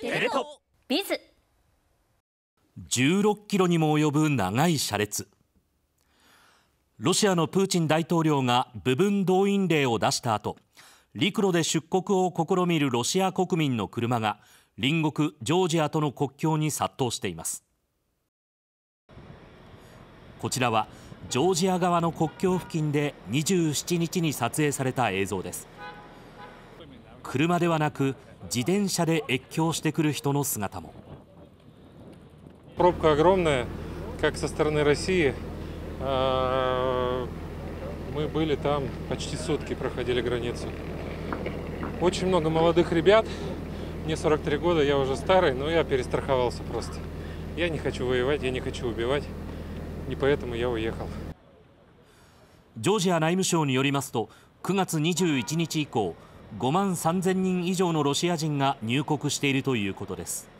テレ東ビズ16キロにも及ぶ長い車列ロシアのプーチン大統領が部分動員令を出した後陸路で出国を試みるロシア国民の車が隣国ジョージアとの国境に殺到していますこちらはジョージア側の国境付近で27日に撮影された映像です車ではなく自転車で越境してくる人の姿も。ジョージア内務省によりますと9月21日以降5万3000人以上のロシア人が入国しているということです。